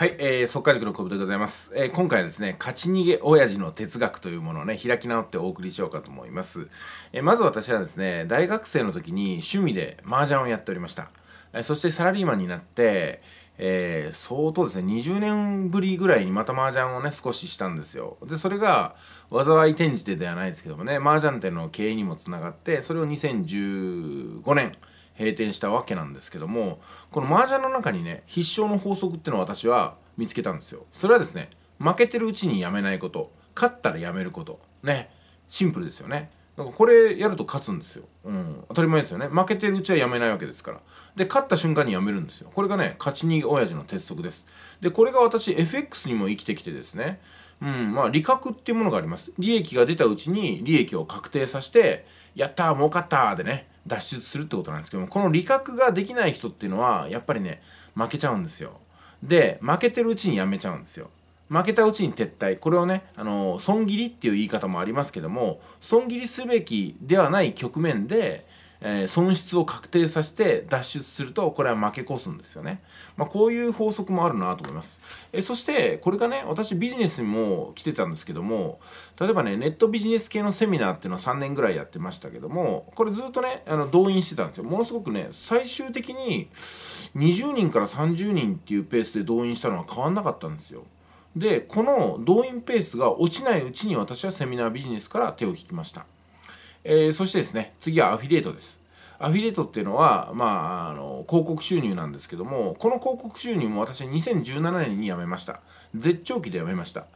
はい、えー、速稼塾のコブでございます、えー、今回はですね、勝ち逃げ親父の哲学というものをね、開き直ってお送りしようかと思います。えー、まず私はですね、大学生の時に趣味で麻雀をやっておりました。えー、そしてサラリーマンになって、えー、相当ですね、20年ぶりぐらいにまた麻雀をね、少ししたんですよ。で、それが、災い転じてではないですけどもね、麻雀店の経営にもつながって、それを2015年、閉店したわけなんですけどもこの麻雀の中にね必勝の法則ってのを私は見つけたんですよそれはですね負けてるうちにやめないこと勝ったらやめることねシンプルですよねんかこれやると勝つんですよ、うん、当たり前ですよね負けてるうちはやめないわけですからで勝った瞬間にやめるんですよこれがね勝ち逃げ親父の鉄則ですでこれが私 FX にも生きてきてですねうんまあ利確っていうものがあります利益が出たうちに利益を確定させてやったー儲かったーでね脱出するってことなんですけども、この理覚ができない人っていうのは、やっぱりね、負けちゃうんですよ。で、負けてるうちにやめちゃうんですよ。負けたうちに撤退。これをね、あの損切りっていう言い方もありますけども、損切りすべきではない局面で、えー、損失を確定させて脱出すると、これは負け越すんですよね。まあ、こういう法則もあるなと思います。えー、そして、これがね、私ビジネスにも来てたんですけども、例えばね、ネットビジネス系のセミナーっていうのを3年ぐらいやってましたけども、これずっとね、あの、動員してたんですよ。ものすごくね、最終的に20人から30人っていうペースで動員したのは変わんなかったんですよ。でこの動員ペースが落ちないうちに私はセミナービジネスから手を引きました。えー、そしてですね、次はアフィリエイトです。アフィリエイトっていうのは、まあ、あの、広告収入なんですけども、この広告収入も私2017年に辞めました。絶頂期で辞めました。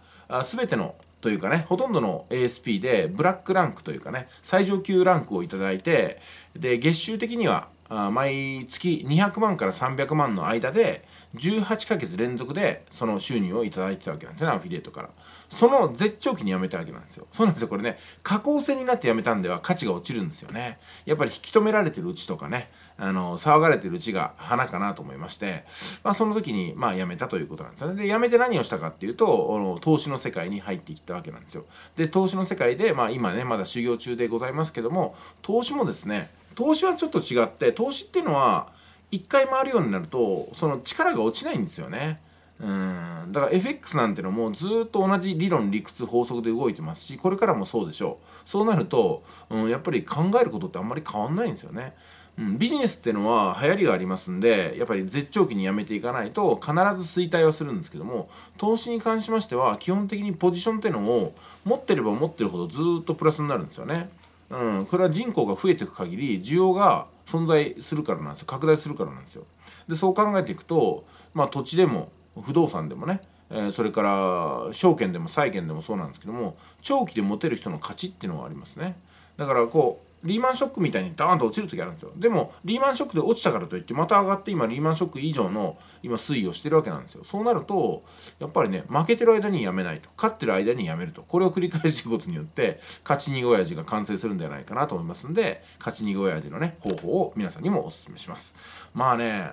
すべてのというかね、ほとんどの ASP でブラックランクというかね、最上級ランクをいただいて、で、月収的には毎月200万から300万の間で18ヶ月連続でその収入をいただいてたわけなんですねアフィリエイトからその絶頂期に辞めたわけなんですよそうなんですよこれね下降線になって辞めたんでは価値が落ちるんですよねやっぱり引き止められてるうちとかねあの騒がれてるうちが花かなと思いまして、まあ、その時にまあ辞めたということなんですよねで辞めて何をしたかっていうと投資の世界に入っていったわけなんですよで投資の世界で、まあ、今ねまだ修行中でございますけども投資もですね投資はちょっと違って投資っていうのは一回回るようになるとその力が落ちないんですよね。うんだから FX なんてのもずっと同じ理論理屈法則で動いてますしこれからもそうでしょうそうなると、うん、やっぱり考えることってあんまり変わんないんですよね、うん、ビジネスってのは流行りがありますんでやっぱり絶頂期にやめていかないと必ず衰退はするんですけども投資に関しましては基本的にポジションってのを持ってれば持ってるほどずっとプラスになるんですよねうん、これは人口が増えていく限り需要が存在するからなんですよ拡大するからなんですよ。でそう考えていくと、まあ、土地でも不動産でもね、えー、それから証券でも債券でもそうなんですけども長期で持てる人の価値っていうのはありますね。だからこリーマンショックみたいにダーンと落ちる時あるんですよ。でも、リーマンショックで落ちたからといって、また上がって今、リーマンショック以上の今、推移をしてるわけなんですよ。そうなると、やっぱりね、負けてる間にやめないと。勝ってる間にやめると。これを繰り返していくことによって、勝ち逃げ親父が完成するんではないかなと思いますんで、勝ち逃げ親父のね、方法を皆さんにもお勧めします。まあね、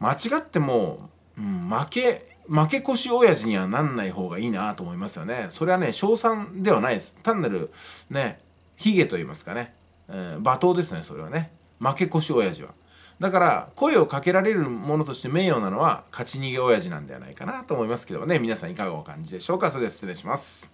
間違っても、うん、負け、負け越し親父にはなんない方がいいなと思いますよね。それはね、賞賛ではないです。単なる、ね、ヒゲと言いますかね。えー、罵倒ですねそれはね負け越し親父はだから声をかけられるものとして名誉なのは勝ち逃げ親父なんではないかなと思いますけどね皆さんいかがお感じでしょうかそれでは失礼します